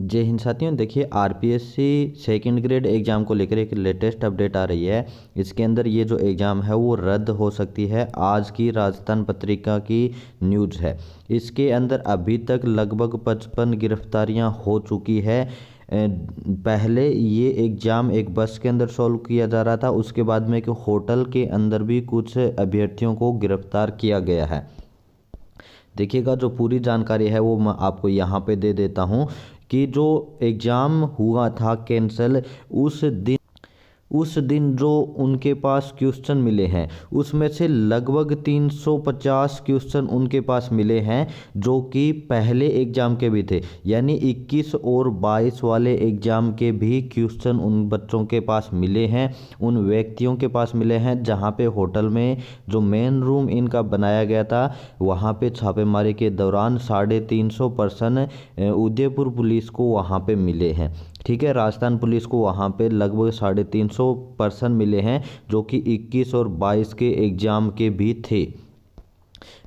जय हिंद साथियों देखिए आरपीएससी सेकंड ग्रेड एग्ज़ाम को लेकर एक लेटेस्ट अपडेट आ रही है इसके अंदर ये जो एग्ज़ाम है वो रद्द हो सकती है आज की राजस्थान पत्रिका की न्यूज़ है इसके अंदर अभी तक लगभग पचपन गिरफ्तारियां हो चुकी है पहले ये एग्ज़ाम एक बस के अंदर सॉल्व किया जा रहा था उसके बाद में एक होटल के अंदर भी कुछ अभ्यर्थियों को गिरफ्तार किया गया है देखिएगा जो पूरी जानकारी है वो मैं आपको यहाँ पे दे देता हूँ कि जो एग्ज़ाम हुआ था कैंसिल उस दिन उस दिन जो उनके पास क्वेश्चन मिले हैं उसमें से लगभग 350 क्वेश्चन उनके पास मिले हैं जो कि पहले एग्ज़ाम के भी थे यानी 21 और 22 वाले एग्ज़ाम के भी क्वेश्चन उन बच्चों के पास मिले हैं उन व्यक्तियों के पास मिले हैं जहाँ पे होटल में जो मेन रूम इनका बनाया गया था वहाँ पे छापेमारी के दौरान साढ़े तीन सौ पर्सन उदयपुर पुलिस को वहाँ पर मिले हैं ठीक है राजस्थान पुलिस को वहाँ पे लगभग साढ़े तीन सौ पर्सन मिले हैं जो कि 21 और 22 के एग्ज़ाम के भी थे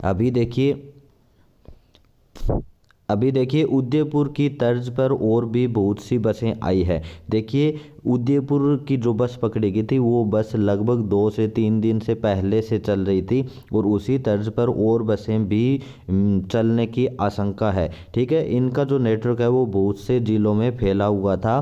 अभी देखिए अभी देखिए उदयपुर की तर्ज पर और भी बहुत सी बसें आई है देखिए उदयपुर की जो बस पकड़ी गई थी वो बस लगभग दो से तीन दिन से पहले से चल रही थी और उसी तर्ज पर और बसें भी चलने की आशंका है ठीक है इनका जो नेटवर्क है वो बहुत से ज़िलों में फैला हुआ था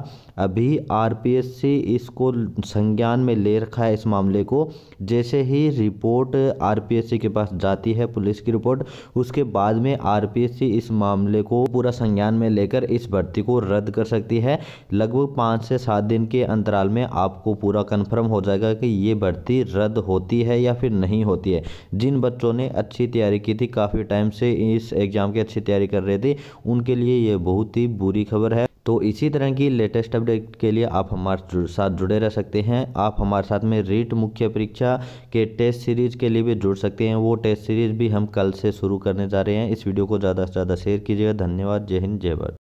अभी आरपीएससी इसको संज्ञान में ले रखा है इस मामले को जैसे ही रिपोर्ट आरपीएससी के पास जाती है पुलिस की रिपोर्ट उसके बाद में आरपीएससी इस मामले को पूरा संज्ञान में लेकर इस भर्ती को रद्द कर सकती है लगभग पाँच से सात दिन के अंतराल में आपको पूरा कंफर्म हो जाएगा कि ये भर्ती रद्द होती है या फिर नहीं होती है जिन बच्चों ने अच्छी तैयारी की थी काफ़ी टाइम से इस एग्ज़ाम की अच्छी तैयारी कर रहे थे उनके लिए ये बहुत ही बुरी खबर है तो इसी तरह की लेटेस्ट अपडेट के लिए आप हमारे साथ जुड़े रह सकते हैं आप हमारे साथ में रीट मुख्य परीक्षा के टेस्ट सीरीज़ के लिए भी जुड़ सकते हैं वो टेस्ट सीरीज़ भी हम कल से शुरू करने जा रहे हैं इस वीडियो को ज़्यादा से ज़्यादा शेयर कीजिएगा धन्यवाद जय हिंद जय भारत